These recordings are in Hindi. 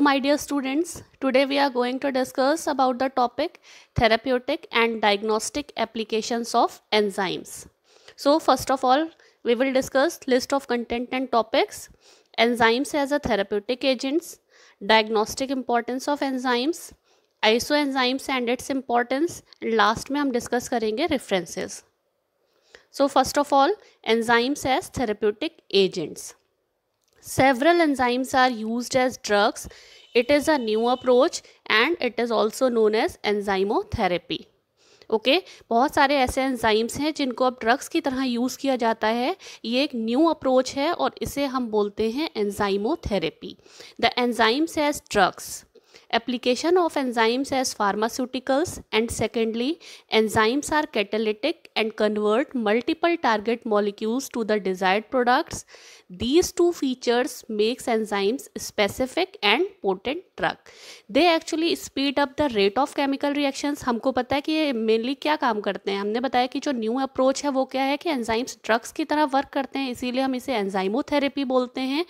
my dear students today we are going to discuss about the topic therapeutic and diagnostic applications of enzymes so first of all we will discuss list of content and topics enzymes as a therapeutic agents diagnostic importance of enzymes isoenzymes and its and last में हम डिस्कस करेंगे references so first of all enzymes as therapeutic agents several enzymes are use as drugs it is a new approach and it is also known as enzymotherapy okay बहुत सारे ऐसे एंजाइम्स हैं जिनको अब ड्रग्स की तरह यूज़ किया जाता है ये एक न्यू अप्रोच है और इसे हम बोलते हैं enzymotherapy the enzymes as drugs Application of enzymes as pharmaceuticals and secondly, enzymes are catalytic and convert multiple target molecules to the desired products. These two features makes enzymes specific and potent drug. They actually speed up the rate of chemical reactions. हमको पता है कि ये मेनली क्या काम करते हैं हमने बताया कि जो न्यू अप्रोच है वो क्या है कि एंजाइम्स ड्रग्स की तरह वर्क करते हैं इसीलिए हम इसे एंजाइमोथेरेपी बोलते हैं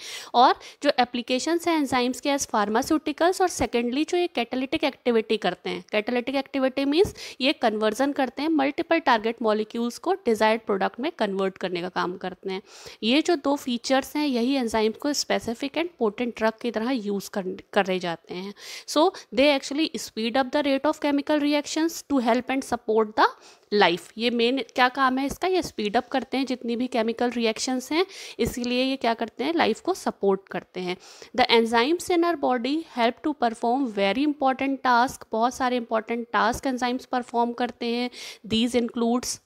और जो एप्लीकेशंस हैं एंजाइम्स के एज फार्मास्यूटिकल्स और सेकेंड सेकेंडली जो ये कैटालिटिक एक्टिविटी करते हैं कैटालिटिक एक्टिविटी मीन्स ये कन्वर्जन करते हैं मल्टीपल टारगेट मॉलिक्यूल्स को डिजायर्ड प्रोडक्ट में कन्वर्ट करने का काम करते हैं ये जो दो फीचर्स हैं यही एंजाइम को स्पेसिफिक एंड पोटेंट ड्रग की तरह यूज़ करे जाते हैं so they actually speed up the rate of chemical reactions to help and support the life ये मेन क्या काम है इसका ये स्पीड अप करते हैं जितनी भी केमिकल रिएक्शंस हैं इसीलिए ये क्या करते हैं लाइफ को सपोर्ट करते हैं the enzymes in our body help to perform very important task बहुत सारे इंपॉर्टेंट टास्क एंजाइम्स परफॉर्म करते हैं these includes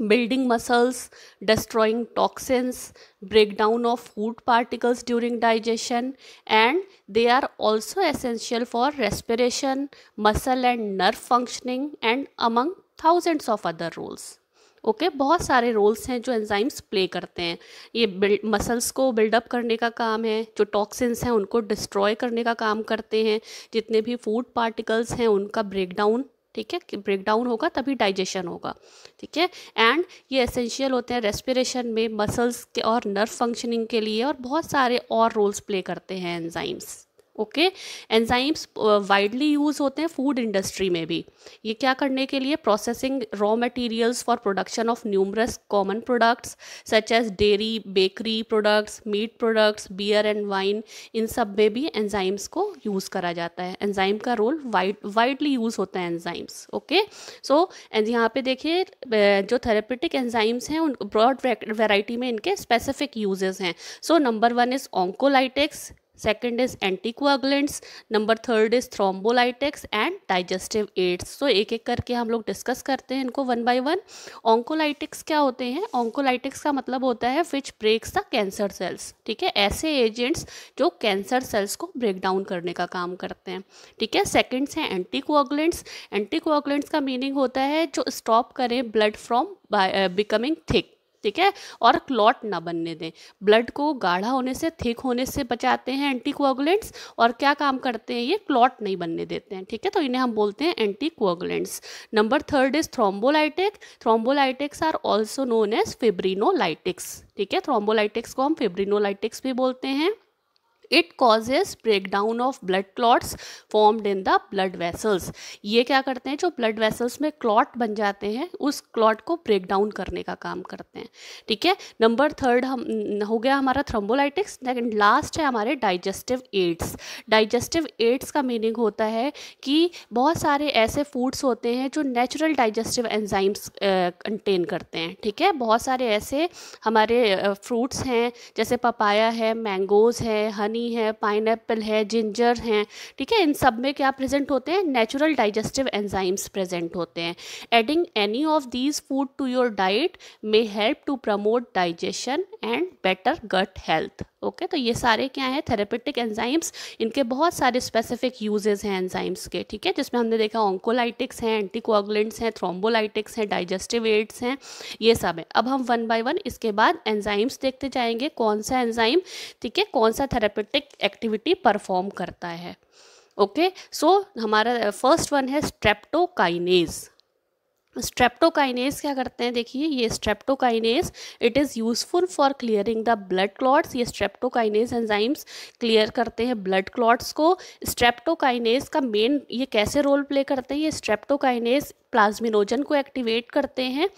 building muscles destroying toxins break down of food particles during digestion and they are also essential for respiration muscle and nerve functioning and among thousands of other roles okay okay, बहुत सारे रोल्स हैं जो एंजाइम्स प्ले करते हैं ये मसल्स को बिल्डअप करने का काम है जो टॉक्सिन्स हैं उनको डिस्ट्रॉय करने का काम करते हैं जितने भी फूड पार्टिकल्स हैं उनका ब्रेकडाउन ठीक है ब्रेकडाउन होगा तभी डाइजेशन होगा ठीक है एंड ये एसेंशियल होते हैं रेस्पिरेशन में मसल्स के और नर्व फंक्शनिंग के लिए और बहुत सारे और रोल्स प्ले करते हैं enzymes okay enzymes widely use होते हैं फूड इंडस्ट्री में भी ये क्या करने के लिए processing raw materials for production of numerous common products such as dairy bakery products meat products beer and wine इन सब में भी एंजाइम्स को यूज़ करा जाता है एंजाइम का रोल वाइड वाइडली यूज़ होता है एंजाइम्स ओके सो यहाँ पे देखिए जो थेरेपेटिक एंजाइम्स हैं उन ब्रॉड वेराइटी में इनके स्पेसिफिक यूजेस हैं so number one is oncolytics second is anticoagulants number third is thrombolytics and digestive aids तो एक एक करके हम लोग डिस्कस करते हैं इनको वन बाई वन ऑंकोलाइटिक्स क्या होते हैं ऑंकोलाइटिक्स का मतलब होता है which breaks the cancer cells ठीक है ऐसे एजेंट्स जो कैंसर सेल्स को ब्रेक डाउन करने का काम करते हैं ठीक है सेकेंड्स हैं एंटीकोआगुलेंट्स एंटीकोआगुलेंट्स का मीनिंग होता है जो स्टॉप करें ब्लड फ्रॉम बिकमिंग थिक ठीक है और क्लॉट ना बनने दें ब्लड को गाढ़ा होने से थिक होने से बचाते हैं एंटीकोगुलेंट्स और क्या काम करते हैं ये क्लॉट नहीं बनने देते हैं ठीक है तो इन्हें हम बोलते हैं anticoagulants number third is thrombolytic thrombolytics are also known as fibrinolytics ठीक है थ्रोम्बोलाइटिक्स को हम फेब्रीनोलाइटिक्स भी बोलते हैं it causes breakdown of blood clots formed in the blood vessels ये क्या करते हैं जो ब्लड वेसल्स में क्लॉट बन जाते हैं उस क्लॉट को ब्रेक डाउन करने का काम करते हैं ठीक है नंबर थर्ड हम हो गया हमारा थ्रम्बोलाइटिक्स एंड लास्ट है हमारे डाइजेस्टिव एड्स डाइजेस्टिव एड्स का मीनिंग होता है कि बहुत सारे ऐसे फूड्स होते हैं जो नेचुरल डाइजेस्टिव एंजाइम्स कंटेन करते हैं ठीक है बहुत सारे ऐसे हमारे फ्रूट्स हैं जैसे पपाया है मैंगोज़ है हनी हनी है पाइन है जिंजर हैं ठीक है इन सब में क्या प्रेजेंट होते हैं नेचुरल डाइजेस्टिव एंजाइम्स प्रेजेंट होते हैं adding any of these food to your diet may help to promote digestion and better gut health okay तो ये सारे क्या हैं थेरेपेटिक एंजाइम्स इनके बहुत सारे स्पेसिफिक यूजेस हैं एंजाइम्स के ठीक है जिसमें हमने देखा ऑन्कोलाइटिक्स हैं एंटीकोगुलेंट्स हैं थ्रोम्बोलाइटिक्स हैं डाइजेस्टिव एड्स हैं ये सब है अब हम वन बाय वन इसके बाद एंजाइम्स देखते जाएंगे कौन सा एंजाइम ठीक है कौन सा थेरेपेटिक एक्टिविटी परफॉर्म करता है ओके okay? सो so, हमारा फर्स्ट वन है स्ट्रेप्टोकाइनेज स्ट्रेप्टोकाइनेस क्या करते हैं देखिए ये streptokinase it is useful for clearing the blood clots ये स्ट्रेप्टोकाइनेस एंजाइम्स क्लियर करते हैं ब्लड क्लॉट्स को स्ट्रेप्टोकाइनेस का मेन ये कैसे रोल प्ले करते हैं ये स्ट्रेप्टोकाइनेस प्लाज्मिनोजन को एक्टिवेट करते हैं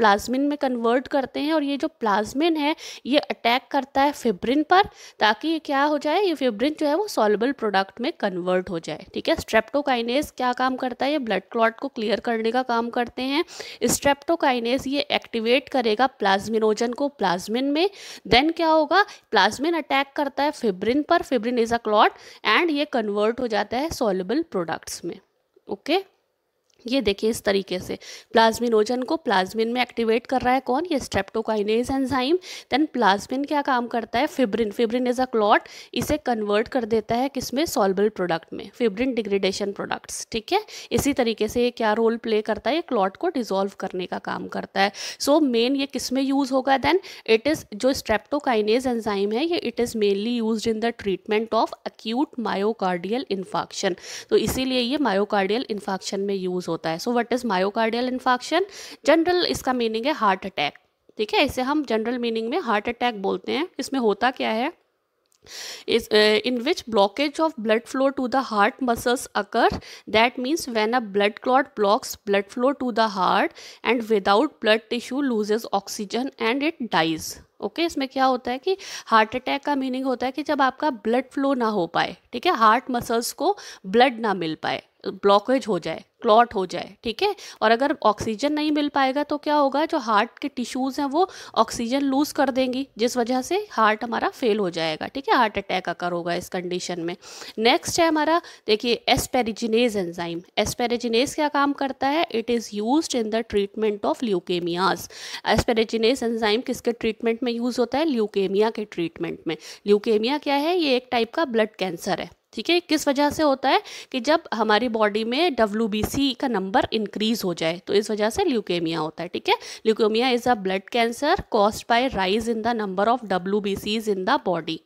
प्लाज्मिन में कन्वर्ट करते हैं और ये जो प्लाज्मिन है ये अटैक करता है फिब्रिन पर ताकि ये क्या हो जाए ये फिब्रिन जो है वो सॉलेबल प्रोडक्ट में कन्वर्ट हो जाए ठीक है स्ट्रेप्टोकाइनेस क्या काम करता है ये ब्लड क्लॉट को क्लियर करने का काम करते हैं स्ट्रेप्टोकाइनेस ये एक्टिवेट करेगा प्लाज्मिनोजन को प्लाज्मिन में देन क्या होगा प्लाज्मिन अटैक करता है फिब्रिन पर fibrin is a clot and ये कन्वर्ट हो जाता है सॉलेबल प्रोडक्ट्स में ओके okay? ये देखिए इस तरीके से प्लाज्मिनोजन को प्लाज्मिन में एक्टिवेट कर रहा है कौन ये स्ट्रेप्टोकाइनेज एंजाइम देन प्लाज्मिन क्या काम करता है fibrin fibrin is a clot इसे कन्वर्ट कर देता है किसमें सॉल्बल प्रोडक्ट में फिब्रिन डिग्रेडेशन प्रोडक्ट्स ठीक है इसी तरीके से ये क्या रोल प्ले करता है ये क्लॉट को डिजोल्व करने का काम करता है सो so, मेन ये किस में यूज़ होगा देन इट इज़ जो स्ट्रेप्टोकाइनेज एंजाइम है ये it is mainly use in the treatment of acute myocardial infarction तो इसीलिए ये मायोकार्डियल इन्फॉक्शन में यूज़ होता है so what is myocardial infarction general इसका मीनिंग है हार्ट अटैक ठीक है इसे हम जनरल मीनिंग में हार्ट अटैक बोलते हैं इसमें होता क्या है इस in which blockage of blood flow to the heart muscles occur that means when a blood clot blocks blood flow to the heart and without blood tissue loses oxygen and it dies okay इसमें क्या होता है कि हार्ट अटैक का मीनिंग होता है कि जब आपका ब्लड फ्लो ना हो पाए ठीक है हार्ट मसल्स को ब्लड ना मिल पाए ब्लॉकेज हो जाए क्लॉट हो जाए ठीक है और अगर ऑक्सीजन नहीं मिल पाएगा तो क्या होगा जो हार्ट के टिश्यूज़ हैं वो ऑक्सीजन लूज़ कर देंगी जिस वजह से हार्ट हमारा फेल हो जाएगा ठीक है हार्ट अटैक अकर होगा इस कंडीशन में नेक्स्ट है हमारा देखिए एस्पेरिजिनेज एंजाइम एस्पेरिजिनेज क्या काम करता है it is use in the treatment of leukemias asparaginase enzyme किसके ट्रीटमेंट में यूज़ होता है ल्यूकेमिया के ट्रीटमेंट में ल्यूकेमिया क्या है ये एक टाइप का ब्लड कैंसर है ठीक है किस वजह से होता है कि जब हमारी बॉडी में डब्ल्यू का नंबर इंक्रीज हो जाए तो इस वजह से ल्यूकेमिया होता है ठीक है leukemia is a blood cancer caused by rise in the number of W in the body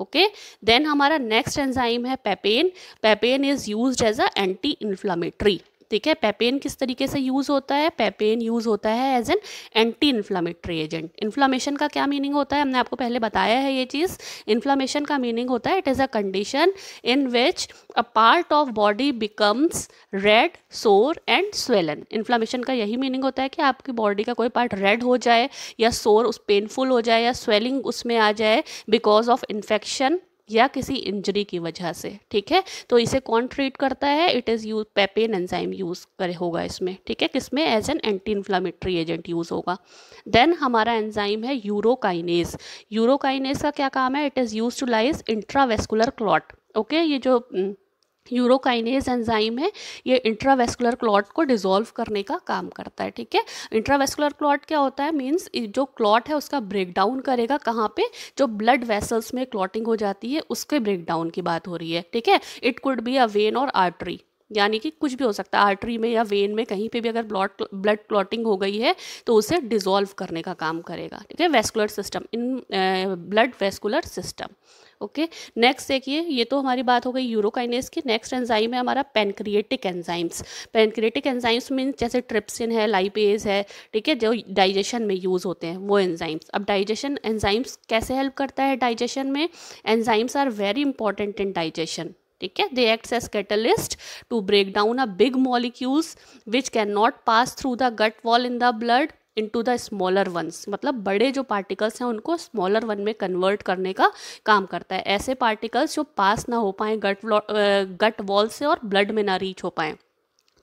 okay then हमारा नेक्स्ट एंजाइम है papain papain is use as a anti inflammatory ठीक है पेपेन किस तरीके से यूज़ होता है पेपेन यूज़ होता है as an anti inflammatory agent inflammation का क्या मीनिंग होता है हमने आपको पहले बताया है ये चीज़ इन्फ्लामेशन का मीनिंग होता है it is a condition in which a part of body becomes red sore and swollen inflammation का यही मीनिंग होता है कि आपकी बॉडी का कोई पार्ट रेड हो जाए या सोर उस पेनफुल हो जाए या स्वेलिंग उसमें आ जाए बिकॉज ऑफ इन्फेक्शन या किसी इंजरी की वजह से ठीक है तो इसे कौन ट्रीट करता है it is use papain enzyme use करे होगा इसमें ठीक है किसमें as an anti inflammatory agent use होगा देन हमारा एंजाइम है यूरोकाइनेस यूरोकाइनेस का क्या काम है it is use to lyse intravascular clot okay ये जो हम्म, यूरोकाइनेज एंजाइम है ये इंट्रावेस्कुलर क्लॉट को डिजोल्व करने का काम करता है ठीक है इंट्रावेस्कुलर क्लॉट क्या होता है मींस जो क्लॉट है उसका ब्रेकडाउन करेगा कहाँ पे जो ब्लड वेसल्स में क्लॉटिंग हो जाती है उसके ब्रेकडाउन की बात हो रही है ठीक है it could be a vein और आर्टरी यानी कि कुछ भी हो सकता है आर्टरी में या वेन में कहीं पे भी अगर ब्लॉट ब्लड क्लॉटिंग हो गई है तो उसे डिजोल्व करने का काम करेगा ठीक है vascular system in blood vascular system okay next देखिए ये तो हमारी बात हो गई यूरोकाइनेस की नेक्स्ट एंजाइम है हमारा pancreatic enzymes pancreatic enzymes mean जैसे ट्रिप्सिन है लाइपेज है ठीक है जो डाइजेशन में यूज़ होते हैं वो एंजाइम्स अब डाइजेशन एंजाइम्स कैसे हेल्प करता है डाइजेशन में enzymes are very important in digestion ठीक है they acts as catalyst to break down a big molecules which can not pass through the gut wall in the blood into the smaller ones मतलब बड़े जो पार्टिकल्स हैं उनको स्मॉलर वन में कन्वर्ट करने का काम करता है ऐसे पार्टिकल्स जो पास ना हो पाएँ गट गट वॉल से और ब्लड में ना रीच हो पाएँ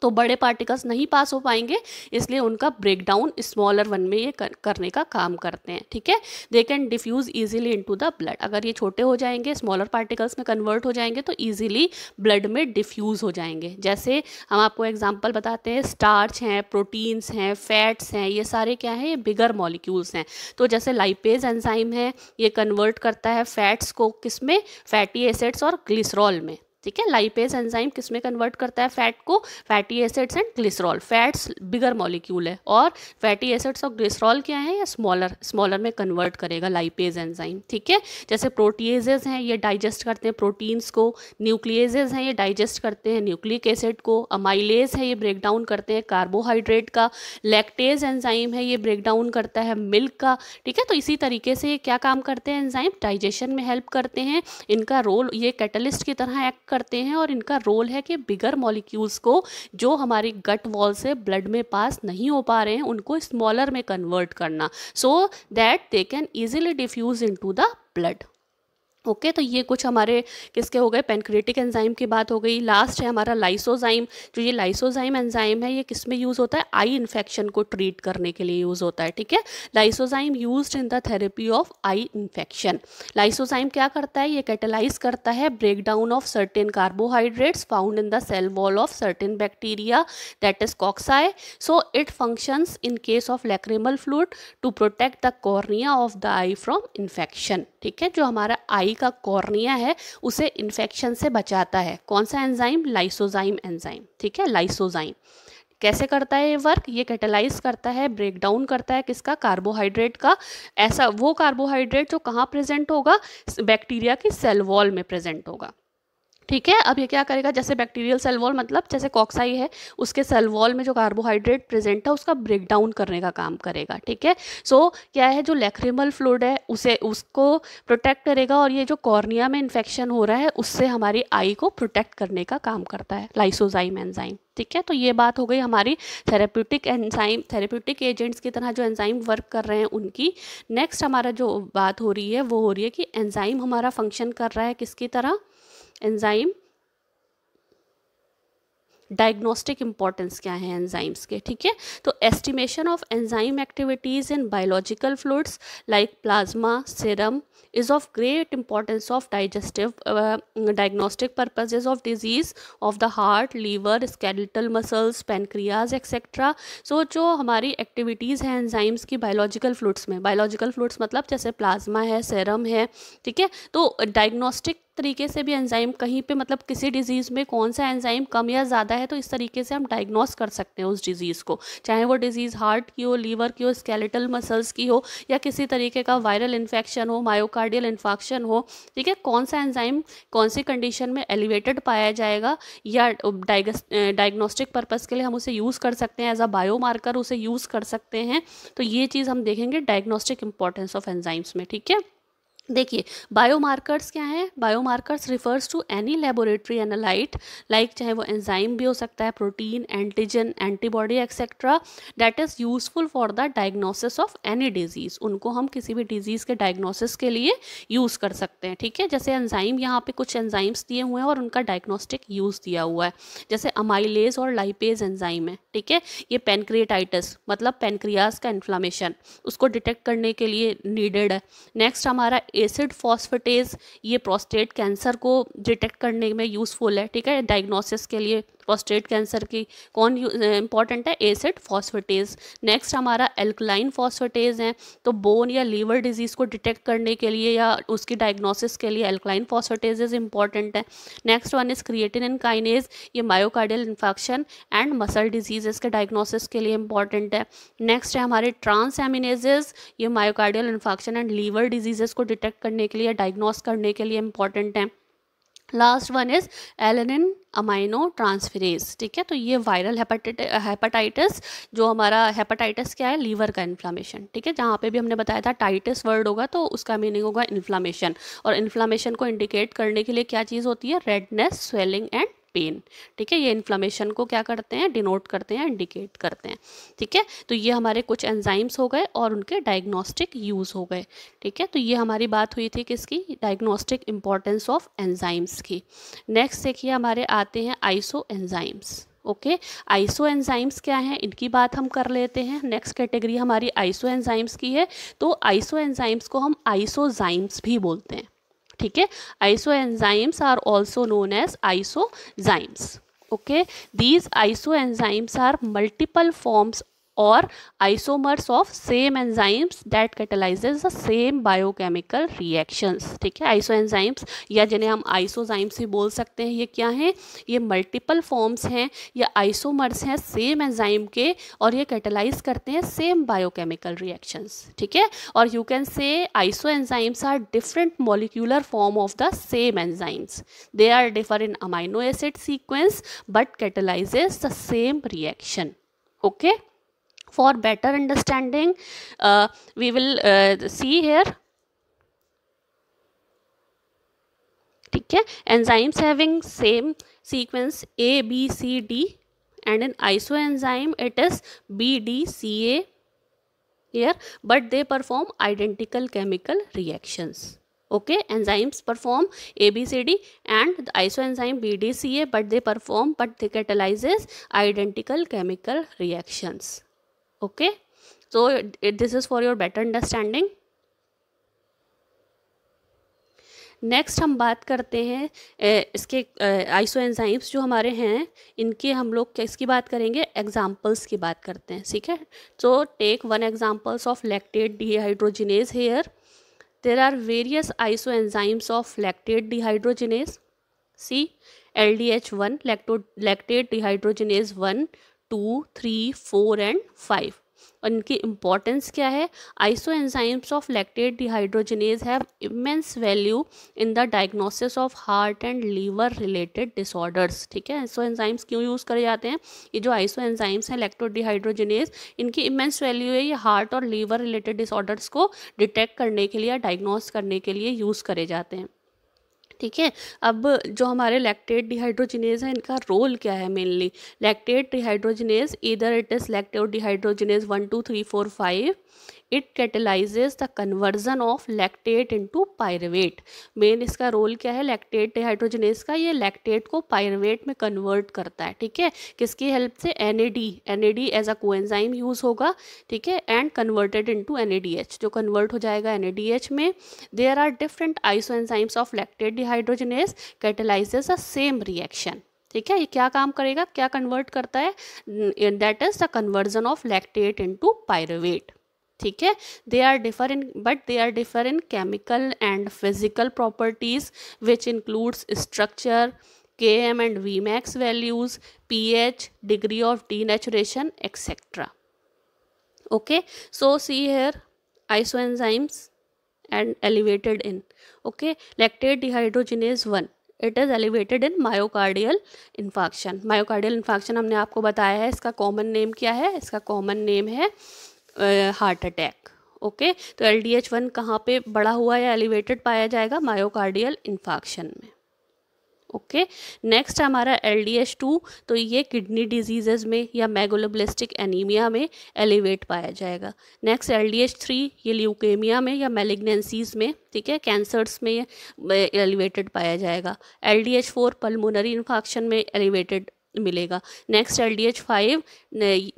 तो बड़े पार्टिकल्स नहीं पास हो पाएंगे इसलिए उनका ब्रेकडाउन स्मॉलर वन में ये कर, करने का काम करते हैं ठीक है they can diffuse easily into the blood अगर ये छोटे हो जाएंगे स्मॉलर पार्टिकल्स में कन्वर्ट हो जाएंगे तो इजीली ब्लड में डिफ्यूज़ हो जाएंगे जैसे हम आपको एग्जाम्पल बताते हैं स्टार्च हैं प्रोटीन्स हैं फैट्स हैं ये सारे क्या हैं ये बिगर मॉलिक्यूल्स हैं तो जैसे लाइपेज एंजाइम है ये कन्वर्ट करता है फैट्स को किस में फैटी एसिड्स और ग्लिसरॉल में ठीक है लाइपेज एंजाइम किस में कन्वर्ट करता है फैट को fatty acids and glycerol fats bigger molecule है और फैटी एसिड्स और ग्लिसरॉल क्या है या स्मॉलर स्मॉलर में कन्वर्ट करेगा लाइपेज एंजाइम ठीक है जैसे प्रोटीजेज हैं ये डाइजेस्ट करते हैं प्रोटीन्स को न्यूक्लियजेज हैं ये डाइजेस्ट करते हैं न्यूक्लिक एसिड को अमाइलेज है ये ब्रेक डाउन करते हैं कार्बोहाइड्रेट का लैक्टेज एंजाइम है ये ब्रेक डाउन करता है मिल्क का ठीक है तो इसी तरीके से ये क्या काम करते हैं एंजाइम डाइजेशन में हेल्प करते हैं इनका रोल ये कैटलिस्ट की तरह एक्ट करते हैं और इनका रोल है कि बिगर मॉलिक्यूल्स को जो हमारी गट वॉल से ब्लड में पास नहीं हो पा रहे हैं उनको स्मॉलर में कन्वर्ट करना so that they can easily diffuse in the blood okay okay, तो ये कुछ हमारे किसके हो गए पेनक्रेटिक एंजाइम की बात हो गई लास्ट है हमारा लाइसोजाइम जो ये लाइसोजाइम एंजाइम है ये किस में यूज़ होता है आई इन्फेक्शन को ट्रीट करने के लिए यूज़ होता है ठीक है lysozyme use in the therapy of eye infection lysozyme क्या करता है ये कैटेलाइज करता है break down of certain carbohydrates found in the cell wall of certain bacteria that is cocci so it functions in case of lacrimal fluid to protect the cornea of the eye from infection ठीक है जो हमारा आई का कॉर्निया है उसे इन्फेक्शन से बचाता है कौन सा एंजाइम लाइसोजाइम एंजाइम ठीक है लाइसोजाइम कैसे करता है ये वर्क ये कैटेलाइज करता है ब्रेक डाउन करता है किसका कार्बोहाइड्रेट का ऐसा वो कार्बोहाइड्रेट जो कहाँ प्रेजेंट होगा बैक्टीरिया की सेल वॉल में प्रेजेंट होगा ठीक है अब ये क्या करेगा जैसे बैक्टीरियल सेल वॉल मतलब जैसे कॉक्साई है उसके सेल वॉल में जो कार्बोहाइड्रेट प्रेजेंट है उसका ब्रेक डाउन करने का काम करेगा ठीक है सो क्या है जो लेक्रेमल फ्लूड है उसे उसको प्रोटेक्ट करेगा और ये जो कॉर्निया में इन्फेक्शन हो रहा है उससे हमारी आई को प्रोटेक्ट करने का काम करता है लाइसोजाइम एनजाइम ठीक है तो ये बात हो गई हमारी थेरेप्यूटिक एंजाइम थेरेप्यूटिक एजेंट्स की तरह जो एंजाइम वर्क कर रहे हैं उनकी नेक्स्ट हमारा जो बात हो रही है वो हो रही है कि एंजाइम हमारा फंक्शन कर रहा है किसकी तरह एंजाइम डायग्नोस्टिक इंपॉर्टेंस क्या है एंजाइम्स के ठीक है तो estimation of enzyme activities in biological fluids like plasma serum is of great importance of digestive diagnostic purposes of diseases of the heart liver skeletal muscles pancreas etcetera so जो हमारी एक्टिविटीज़ हैं एंजाइम्स की बायोलॉजिकल फ्लूड्स में बायोलॉजिकल फ्लूड्स मतलब जैसे प्लाज्मा है सेरम है ठीक है तो डायग्नोस्टिक तरीके से भी एंजाइम कहीं पे मतलब किसी डिजीज़ में कौन सा एंजाइम कम या ज़्यादा है तो इस तरीके से हम डायग्नोस कर सकते हैं उस डिज़ीज़ को चाहे वो डिज़ीज़ हार्ट की हो लीवर की हो स्केलेटल मसल्स की हो या किसी तरीके का वायरल इन्फेक्शन हो मायोकार्डियल इन्फेक्शन हो ठीक है कौन सा एंजाइम कौन सी कंडीशन में एलिवेटेड पाया जाएगा या डायग्नोस्टिक पर्पज़ के लिए हम उसे यूज़ कर सकते हैं एज अ बायो मार्कर उसे यूज़ कर सकते हैं तो ये चीज़ हम देखेंगे डायग्नोस्टिक इंपॉर्टेंस ऑफ एंजाइम्स में ठीक है देखिए बायोमार्कर्स क्या हैं biomarkers refers to any laboratory analyte like चाहे वो एंजाइम भी हो सकता है protein antigen antibody etcetera that is useful for the diagnosis of any disease उनको हम किसी भी डिजीज़ के डायग्नोसिस के लिए यूज़ कर सकते हैं ठीक है जैसे एंजाइम यहाँ पे कुछ एंजाइम्स दिए हुए हैं और उनका डायग्नोस्टिक यूज़ दिया हुआ है जैसे अमाइलेज और लाइपेज एंजाइम है ठीक है ये पेनक्रिएटाइटिस मतलब पेनक्रियाज का इन्फ्लामेशन उसको डिटेक्ट करने के लिए नीडेड है नेक्स्ट हमारा एसिड फॉस्फेटेज ये प्रोस्टेट कैंसर को डिटेक्ट करने में यूज़फुल है ठीक है डायग्नोसिस के लिए प्रोस्टेट कैंसर की कौन इंपॉर्टेंट है एसिड फॉस्फेटेज नेक्स्ट हमारा एल्कलाइन फॉस्फेटेज है तो बोन या लीवर डिजीज़ को डिटेक्ट करने के लिए या उसकी डायग्नोसिस के लिए एल्कलाइन फॉस्फेटेजेज इंपॉर्टेंट हैं next one is creatine and kinase ये myocardial infection and muscle disease के डायग्नोसिस के लिए इंपॉर्टेंट है नेक्स्ट है हमारे ट्रांस एमिनेजेस ये myocardial infection and liver diseases को डिटेक्ट करने के लिए डायग्नोस करने के लिए इंपॉर्टेंट हैं last one is alanine amino transferase ठीक है तो ये वायरल हेपाटाइटिस जो हमारा हेपाटाइटिस क्या है लीवर का इन्फ्लामेशन ठीक है जहाँ पे भी हमने बताया था टाइटिस वर्ड होगा तो उसका मीनिंग होगा इन्फ्लामेशन और इन्फ्लामेशन को इंडिकेट करने के लिए क्या चीज़ होती है रेडनेस स्वेलिंग एंड पेन ठीक है ये इन्फ्लामेशन को क्या करते हैं डिनोट करते हैं इंडिकेट करते हैं ठीक है तो ये हमारे कुछ एंजाइम्स हो गए और उनके डायग्नोस्टिक यूज़ हो गए ठीक है तो ये हमारी बात हुई थी किसकी डायग्नोस्टिक इम्पॉर्टेंस ऑफ एंजाइम्स की नेक्स्ट देखिए हमारे आते हैं isoenzymes okay isoenzymes क्या हैं इनकी बात हम कर लेते हैं नेक्स्ट कैटेगरी हमारी आइसो एंजाइम्स की है तो आइसो एंजाइम्स को हम आइसोजाइम्स भी बोलते हैं ठीक है isoenzymes are also known as isozymes okay these isoenzymes are multiple forms और isomers of same enzymes that catalyses the same biochemical reactions ठीक है आइसो एंजाइम्स या जिन्हें हम आइसोजाइम्स ही बोल सकते हैं ये क्या हैं ये मल्टीपल फॉर्म्स हैं या आइसोमर्स हैं सेम एंजाइम के और ये कैटेलाइज करते हैं सेम बायोकेमिकल रिएक्शंस ठीक है और you can say isoenzymes are different molecular form of the same enzymes they are differ in amino acid sequence but catalyses the same reaction okay okay? for better understanding uh, we will uh, see here Okay, enzymes having same sequence A B C D and in isoenzyme it is B D C A here but they perform identical chemical reactions okay enzymes perform abcd and the isoenzyme bdca but they perform but they catalyzes identical chemical reactions okay so it, it, this is for your better understanding next हम बात करते हैं ए, इसके आइसो एंजाइम्स जो हमारे हैं इनके हम लोग किसकी बात करेंगे एग्जांपल्स की बात करते हैं ठीक है so take one examples of lactate dehydrogenase here there are various isoenzymes of lactate dehydrogenase see L D H one lacto lactate dehydrogenase one two three four and five और इनकी इम्पॉर्टेंस क्या है isoenzymes of lactate dehydrogenase have immense value in the diagnosis of heart and liver related disorders ठीक है आइसो एंजाइम्स क्यों यूज़ करे जाते हैं ये जो आइसो एंजाइम्स हैं लैक्टो डिहाइड्रोजनेज इनकी इमेंस वैल्यू है ये हार्ट और लीवर रिलेटेड डिसऑर्डर्स को डिटेक्ट करने के लिए डायग्नोस करने के लिए यूज़ करे जाते हैं ठीक है अब जो हमारे लैक्टेट डिहाइड्रोजिनेज है इनका रोल क्या है मेनली लैक्टेट डिहाइड्रोजिनेज इधर it is lactate dehydrogenase one two three four five it catalyses the conversion of lactate into pyruvate main इसका रोल क्या है लैक्टेट डिहाइड्रोजनेस का ये लैक्टेट को पायरवेट में कन्वर्ट करता है ठीक है किसकी हेल्प से N A D N A D as a coenzyme use होगा ठीक है and converted into N A D H जो कन्वर्ट हो जाएगा एन ए डी एच में there are different isoenzymes of lactate dehydrogenase catalyses a same reaction ठीक है ये क्या काम करेगा क्या कन्वर्ट करता है that is the conversion of lactate into pyruvate ठीक है they are differ in but they are differ in chemical and physical properties which includes structure K M and V max values P H degree of denaturation etcetera okay so see here isoenzymes and elevated in okay lactate dehydrogenase one it is elevated in myocardial infarction myocardial infarction हमने आपको बताया है इसका कॉमन नेम क्या है इसका कॉमन नेम है हार्ट अटैक ओके तो एल डी एच वन कहाँ पर बढ़ा हुआ या एलिवेटेड पाया जाएगा मायोकार्डियल इन्फाक्शन में ओके नेक्स्ट हमारा एल डी एच टू तो ये किडनी डिजीजेज में या मैगोलोब्लिस्टिक एनीमिया में एलिवेट पाया जाएगा next L D H three ये ल्यूकेमिया में या मेलिग्नेंसीज में ठीक है कैंसर्स में एलिवेटेड पाया जाएगा L D H four pulmonary infarction में एलिवेटेड मिलेगा next L D H five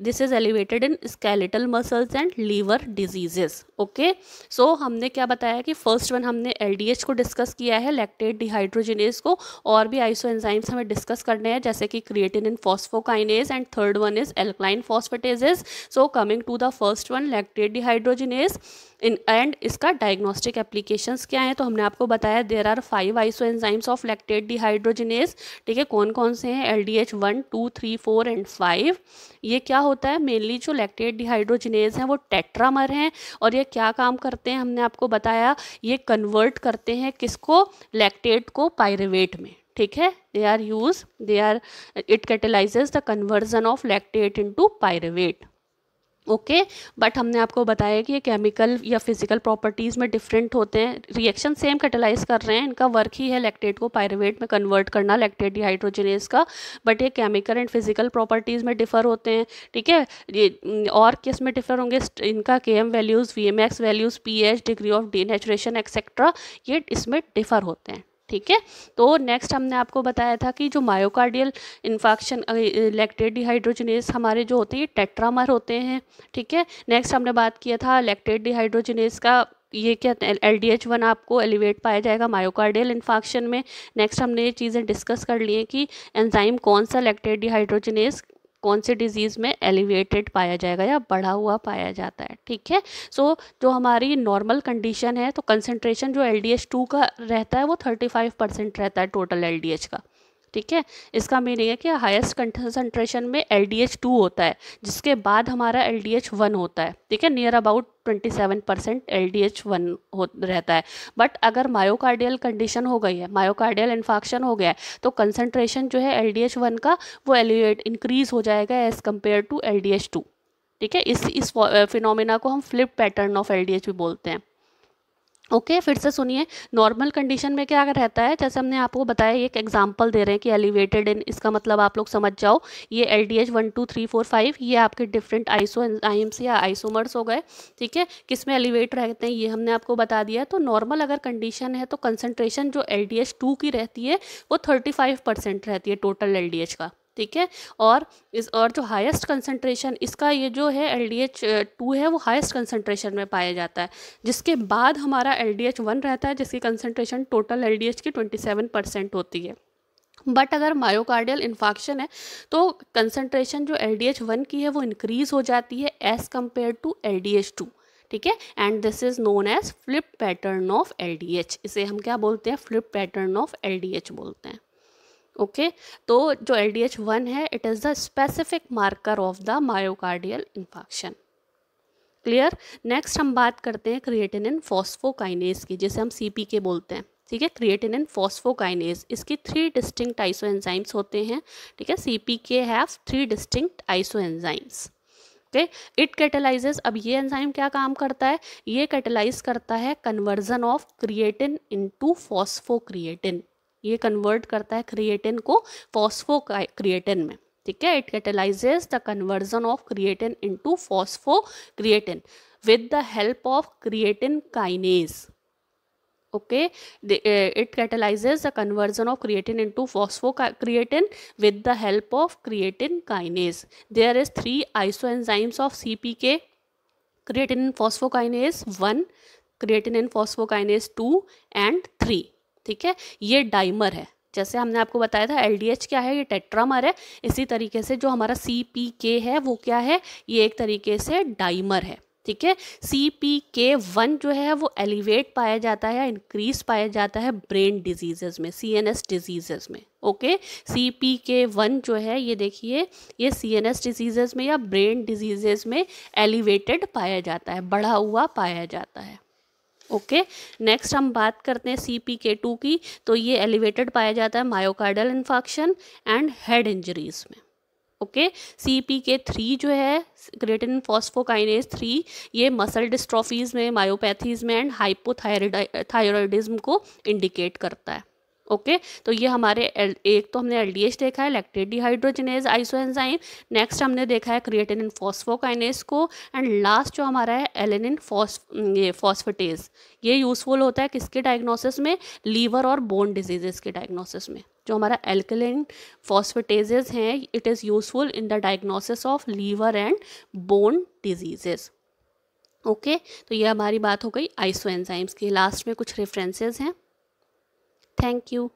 this is elevated in skeletal muscles and liver diseases okay so हमने क्या बताया कि फर्स्ट वन हमने एल डी एच को डिस्कस किया है लैक्टेट डिहाइड्रोजिनेस को और भी आइसो एंजाइम्स हमें डिस्कस करने हैं जैसे कि creatine in phosphokinase and third one is alkaline phosphatases so coming to the first one lactate dehydrogenase in and इसका डायग्नोस्टिक एप्लीकेशन क्या है तो हमने आपको बताया there are five isoenzymes of lactate dehydrogenase ठीक है कौन कौन से हैं L D H one one two three four and five ये क्या होता है मेनली जो लैक्टेट डिहाइड्रोजिनेज हैं वो टेट्रामर हैं और ये क्या काम करते हैं हमने आपको बताया ये कन्वर्ट करते हैं किसको लैक्टेट को पायरेवेट में ठीक है they are use they are it catalyses the conversion of lactate into pyruvate okay okay? But हमने आपको बताया कि ये केमिकल या फिजिकल प्रॉपर्टीज़ में डिफरेंट होते हैं रिएक्शन सेम कैटलाइज कर रहे हैं इनका वर्क ही है लैक्टेट को पायरवेट में कन्वर्ट करना लैक्टेट डिहाइड्रोजनेस का बट ये केमिकल एंड फिजिकल प्रॉपर्टीज़ में डिफर होते हैं ठीक है ये और किस में डिफर होंगे इनका K M values V M X values P H degree of denaturation etcetera ये इसमें डिफर होते हैं ठीक है तो नेक्स्ट हमने आपको बताया था कि जो मायोकार्डियल इन्फेक्शन लैक्टेट डिहाइड्रोजनेस हमारे जो होते हैं टेट्रामर होते हैं ठीक है नेक्स्ट हमने बात किया था लैक्टेट डिहाइड्रोजनेस का ये क्या एल डी एच वन आपको एलिवेट पाया जाएगा मायोकार्डियल इन्फेक्शन में नेक्स्ट हमने ये चीज़ें डिस्कस कर ली हैं कि एंजाइम कौन सा लैक्टेट डिहाइड्रोजनेस कौन से डिजीज़ में एलिवेटेड पाया जाएगा या बढ़ा हुआ पाया जाता है ठीक है सो so, जो हमारी नॉर्मल कंडीशन है तो कंसनट्रेशन जो एल डी एच टू का रहता है वो थर्टी फाइव परसेंट रहता है टोटल एल डी एच का ठीक है इसका मीनिंग है कि हाईएस्ट कंसनट्रेशन में एल डी एच टू होता है जिसके बाद हमारा एल डी एच वन होता है ठीक है near about twenty seven percent L D H one हो रहता है बट अगर मायोकार्डियल कंडीशन हो गई है मायोकार्डियल इन्फॉक्शन हो गया है तो कंसनट्रेशन जो है एल डी एच वन का वो एलिट इंक्रीज हो जाएगा as compare to L D H two ठीक है इस इस फिनोमिना को हम flip pattern of L D H भी बोलते हैं ओके okay, फिर से सुनिए नॉर्मल कंडीशन में क्या रहता है जैसे हमने आपको बताया एक एग्जांपल दे रहे हैं कि एलिवेटेड इन इसका मतलब आप लोग समझ जाओ ये L D H one two three four five ये आपके डिफरेंट आइसो आईएमसी या आइसोमर्स हो गए ठीक है किस में एलिवेट रहते हैं ये हमने आपको बता दिया तो नॉर्मल अगर कंडीशन है तो कंसनट्रेशन जो एल डी एच टू की रहती है वो थर्टी फाइव परसेंट रहती है टोटल एल डी एच का ठीक है और इस और जो हाईएस्ट कंसंट्रेशन इसका ये जो है एल डी एच टू है वो हाईएस्ट कंसंट्रेशन में पाया जाता है जिसके बाद हमारा एल डी एच वन रहता है जिसकी concentration total L D H की ट्वेंटी सेवन परसेंट होती है बट अगर मायोकार्डियल इन्फॉक्शन है तो कंसंट्रेशन जो एल डी एच वन की है वो इंक्रीज़ हो जाती है as compare to L D H two ठीक है and this is known as flip pattern of L D H इसे हम क्या बोलते हैं flip pattern of L D H बोलते हैं ओके तो जो एल डी एच वन है it is the specific marker of the myocardial infection clear next हम बात करते हैं क्रिएटिन इन फॉस्फोकाइनेज की जिसे हम सी पी के बोलते हैं ठीक है क्रिएटिन इन फॉस्फोकाइनेज इसकी थ्री डिस्टिंक्ट आइसो एनजाइम्स होते हैं ठीक है C P K have three distinct isoenzymes okay it catalyse अब ये एंजाइम क्या काम करता है ये कैटेलाइज करता है conversion of creatine into phosphocreatine ये कन्वर्ट करता है क्रिएटिन को फॉस्फो क्रिएटिन में ठीक है it catalyses the conversion of creatine into phosphocreatine with the help of creatine kinase okay it catalyses the conversion of creatine into phosphocreatine with the help of creatine kinase there is three isoenzymes of C P K creatinine one creatinine phosphokinase two and three ठीक है ये डाइमर है जैसे हमने आपको बताया था एल क्या है ये टेट्रामर है इसी तरीके से जो हमारा सी पी के है वो क्या है ये एक तरीके से डाइमर है ठीक है सी पी के वन जो है वो एलिवेट पाया जाता है इंक्रीज पाया जाता है ब्रेन डिजीजेस में सी एन एस डिजीजेस में okay C P K one जो है ये देखिए ये सी एन एस डिजीजेस में या ब्रेन डिजीजेस में एलिवेटेड पाया जाता है बढ़ा हुआ पाया जाता है ओके नेक्स्ट हम बात करते हैं सी पी के टू की तो ये एलिवेटेड पाया जाता है myocardial infarction and head injuries में okay C P K three जो है ग्रेटिन फॉस्फोकाइनेज थ्री ये मसल डिस्ट्रॉफीज में मायोपैथीज में एंड हाइपोथायरॉयडिज्म को इंडिकेट करता है ओके तो ये हमारे एक तो हमने एल देखा है लैक्टेट डिहाइड्रोजनेज आइसोएंजाइम नेक्स्ट हमने देखा है क्रिएटिन इन फॉस्फोकाइनेज को एंड लास्ट जो हमारा है एलेनिन फॉस ये फॉस्फेटेज ये यूज़फुल होता है किसके डायग्नोसिस में लीवर और बोन डिजीजेस के डायग्नोसिस में जो हमारा एल्कलिन फॉस्फेटेजेस हैं it is useful in the diagnosis of liver and bone diseases okay तो ये हमारी बात हो गई आइसो एनजाइम्स की लास्ट में कुछ रेफरेंसेस हैं Thank you.